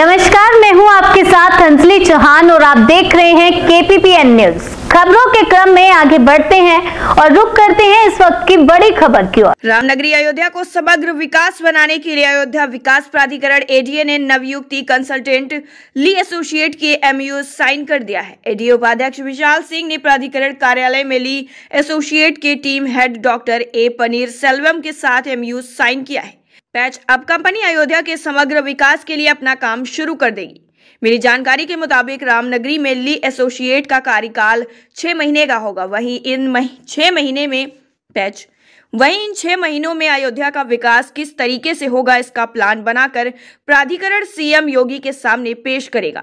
नमस्कार मैं हूं आपके साथ अंजलि चौहान और आप देख रहे हैं केपीपीएन न्यूज खबरों के क्रम में आगे बढ़ते हैं और रुक करते हैं इस वक्त की बड़ी खबर की ओर रामनगरी अयोध्या को समग्र विकास बनाने के लिए अयोध्या विकास प्राधिकरण एडीए ने नवयुक्ति कंसल्टेंट ली एसोसिएट के एमयू साइन कर दिया है एडीए उपाध्यक्ष विशाल सिंह ने प्राधिकरण कार्यालय में ली एसोसिएट के team head doctor A Panneer Selvam के साथ एमयू साइन किया है पैच अब कंपनी अयोध्या के समग्र विकास के लिए अपना काम शुरू कर देगी मिली जानकारी के मुताबिक रामनगरी में ली एसोसिएट का कार्यकाल छह महीने का होगा वहीं इन मह... छह महीने में पैच वहीं इन छह महीनों में अयोध्या का विकास किस तरीके से होगा इसका प्लान बनाकर प्राधिकरण सीएम योगी के सामने पेश करेगा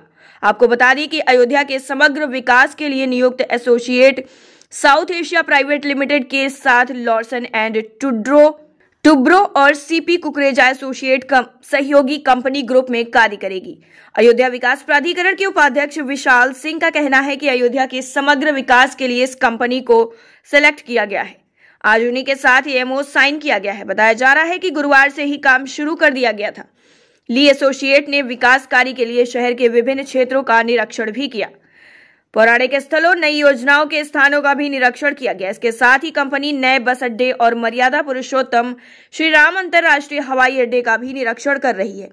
आपको बता दें कि अयोध्या के समग्र विकास के लिए नियुक्त associate South Asia private limited के साथ लॉर्सन एंड टूड्रो टुब्रो और सीपी कुकरेजा एसोसिएट कम, सहयोगी कंपनी ग्रुप में कार्य करेगी अयोध्या विकास प्राधिकरण के उपाध्यक्ष विशाल सिंह का कहना है कि अयोध्या के समग्र विकास के लिए इस कंपनी को सेलेक्ट किया गया है आज उन्हीं के साथ एमओ साइन किया गया है बताया जा रहा है कि गुरुवार से ही काम शुरू कर दिया गया था ली एसोसिएट ने विकास कार्य के लिए शहर के विभिन्न क्षेत्रों का निरीक्षण भी किया पौराणिक स्थलों नई योजनाओं के स्थानों का भी निरीक्षण किया गया इसके साथ ही कंपनी नए बस अड्डे और मर्यादा पुरुषोत्तम श्री राम अंतर्राष्ट्रीय हवाई अड्डे का भी निरीक्षण कर रही है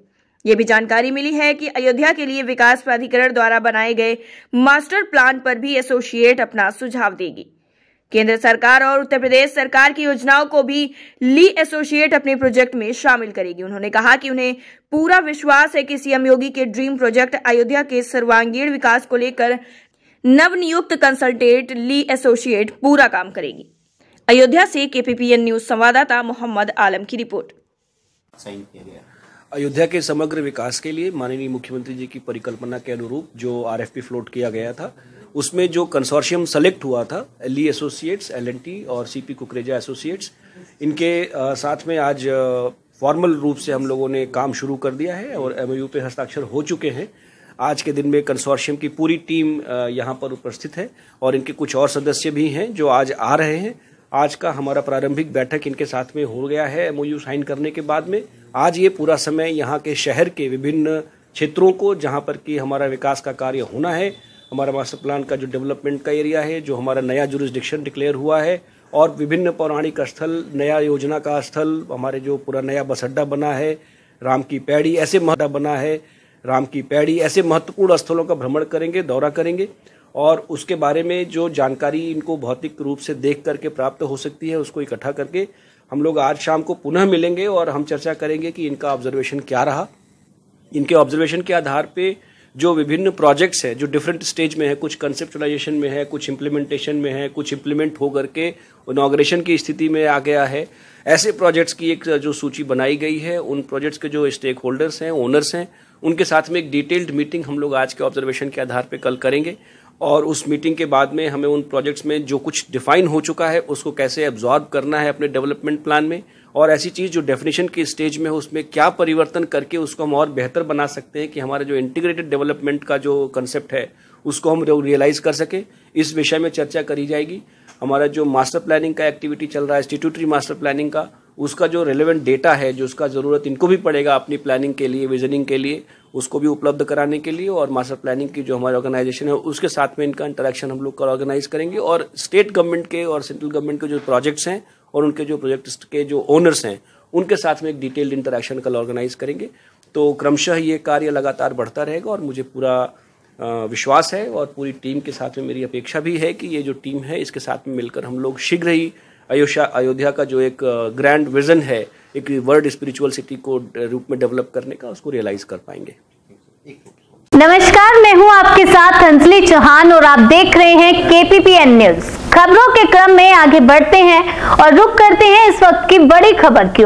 ये भी जानकारी मिली है कि अयोध्या के लिए विकास प्राधिकरण द्वारा बनाए गए मास्टर प्लान पर भी एसोसिएट अपना सुझाव देगी केंद्र सरकार और उत्तर प्रदेश सरकार की योजनाओं को भी ली एसोसिएट अपने प्रोजेक्ट में शामिल करेगी उन्होंने कहा कि उन्हें पूरा विश्वास है कि सीएम योगी के ड्रीम प्रोजेक्ट अयोध्या के सर्वांगीण विकास को लेकर नवनियुक्त कंसल्टेंट ली एसोसिएट पूरा काम करेगी अयोध्या से केपीपीएन न्यूज संवाददाता मोहम्मद आलम की रिपोर्ट अयोध्या के समग्र विकास के लिए माननीय मुख्यमंत्री जी की परिकल्पना के अनुरूप जो आरएफपी फ्लोट किया गया था उसमें जो कंसोर्शियम सेलेक्ट हुआ था ली एसोसिएट्स एल और सी पी कुकरेजा एसोसिएट्स इनके साथ में आज फॉर्मल रूप से हम लोगों ने काम शुरू कर दिया है और एमओयू पे हस्ताक्षर हो चुके हैं आज के दिन में कंसोर्शियम की पूरी टीम यहाँ पर उपस्थित है और इनके कुछ और सदस्य भी हैं जो आज आ रहे हैं आज का हमारा प्रारंभिक बैठक इनके साथ में हो गया है एमओयू साइन करने के बाद में आज ये पूरा समय यहाँ के शहर के विभिन्न क्षेत्रों को जहाँ पर कि हमारा विकास का कार्य होना है हमारा मास्टर प्लान का जो डेवलपमेंट का एरिया है जो हमारा नया जुरिस्डिक्शन डिक्लेयर हुआ है और विभिन्न पौराणिक स्थल नया योजना का स्थल हमारे जो पूरा नया बस अड्डा बना है राम की पैड़ी ऐसे महदा बना है राम की पैड़ी ऐसे महत्वपूर्ण स्थलों का भ्रमण करेंगे दौरा करेंगे और उसके बारे में जो जानकारी इनको भौतिक रूप से देख करके प्राप्त हो सकती है उसको इकट्ठा करके हम लोग आज शाम को पुनः मिलेंगे और हम चर्चा करेंगे कि इनका ऑब्जर्वेशन क्या रहा इनके ऑब्जर्वेशन के आधार पर जो विभिन्न प्रोजेक्ट्स हैं जो डिफरेंट स्टेज में है कुछ कंसेप्चुलाइजेशन में है कुछ इम्प्लीमेंटेशन में है कुछ इम्प्लीमेंट होकर के इनाग्रेशन की स्थिति में आ गया है ऐसे प्रोजेक्ट्स की एक जो सूची बनाई गई है उन प्रोजेक्ट्स के जो स्टेक होल्डर्स हैं ओनर्स हैं उनके साथ में एक डिटेल्ड मीटिंग हम लोग आज के ऑब्जर्वेशन के आधार पर कल करेंगे और उस मीटिंग के बाद में हमें उन प्रोजेक्ट्स में जो कुछ डिफाइन हो चुका है उसको कैसे एब्जॉर्ब करना है अपने डेवलपमेंट प्लान में और ऐसी चीज़ जो डेफिनेशन के स्टेज में हो उसमें क्या परिवर्तन करके उसको हम और बेहतर बना सकते हैं कि हमारे जो इंटीग्रेटेड डेवलपमेंट का जो कंसेप्ट है उसको हम रियलाइज़ कर सकें इस विषय में चर्चा करी जाएगी हमारा जो मास्टर प्लानिंग का एक्टिविटी चल रहा है इंस्टीट्यूटरी मास्टर प्लानिंग का उसका जो रेलेवेंट डेटा है जो उसका ज़रूरत इनको भी पड़ेगा अपनी प्लानिंग के लिए विजनिंग के लिए उसको भी उपलब्ध कराने के लिए और मास्टर प्लानिंग की जो हमारी ऑर्गेनाइजेशन है उसके साथ में इनका इंटरेक्शन हम लोग कर ऑर्गेनाइज करेंगे और स्टेट गवर्नमेंट के और सेंट्रल गवर्नमेंट के जो प्रोजेक्ट्स हैं और उनके जो प्रोजेक्ट्स के जो ओनर्स हैं उनके साथ में एक डिटेल्ड इंटरेक्शन कल ऑर्गेनाइज करेंगे तो क्रमशः ये कार्य लगातार बढ़ता रहेगा और मुझे पूरा विश्वास है और पूरी टीम के साथ में मेरी अपेक्षा भी है कि ये जो टीम है इसके साथ में मिलकर हम लोग शीघ्र ही अयोध्या अयोध्या का जो एक ग्रैंड विजन है एक वर्ल्ड स्पिरिचुअल सिटी को रूप में डेवलप करने का उसको रियलाइज कर पाएंगे नमस्कार मैं हूं आपके साथ अंजलि चौहान और आप देख रहे हैं केपीपीएन न्यूज खबरों के क्रम में आगे बढ़ते हैं और रुक करते हैं इस वक्त की बड़ी खबर की